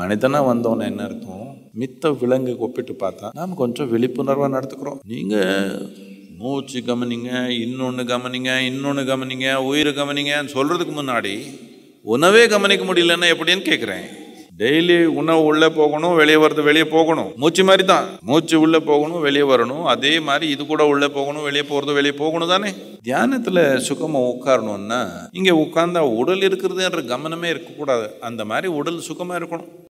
மனிதனாக வந்தவன என்ன அர்த்தம் மித்த விலங்கு ஒப்பிட்டு பார்த்தா நாம் கொஞ்சம் விழிப்புணர்வாக நடத்துக்கிறோம் நீங்கள் மூச்சு கவனிங்க இன்னொன்று கவனிங்க இன்னொன்று கவனிங்க உயிர் கவனிங்கன்னு சொல்கிறதுக்கு முன்னாடி உணவே கவனிக்க முடியலன்னா எப்படின்னு கேட்குறேன் டெய்லி உணவு உள்ளே போகணும் வெளியே வர்றது வெளியே போகணும் மூச்சு மாதிரி தான் மூச்சு உள்ளே போகணும் வெளியே வரணும் அதே மாதிரி இது கூட உள்ளே போகணும் வெளியே போகிறது வெளியே போகணும் தானே தியானத்தில் சுகமாக உட்காரணும்னா இங்கே உட்காந்தா உடல் இருக்கிறதுன்ற கவனமே இருக்கக்கூடாது அந்த மாதிரி உடல் சுகமாக இருக்கணும்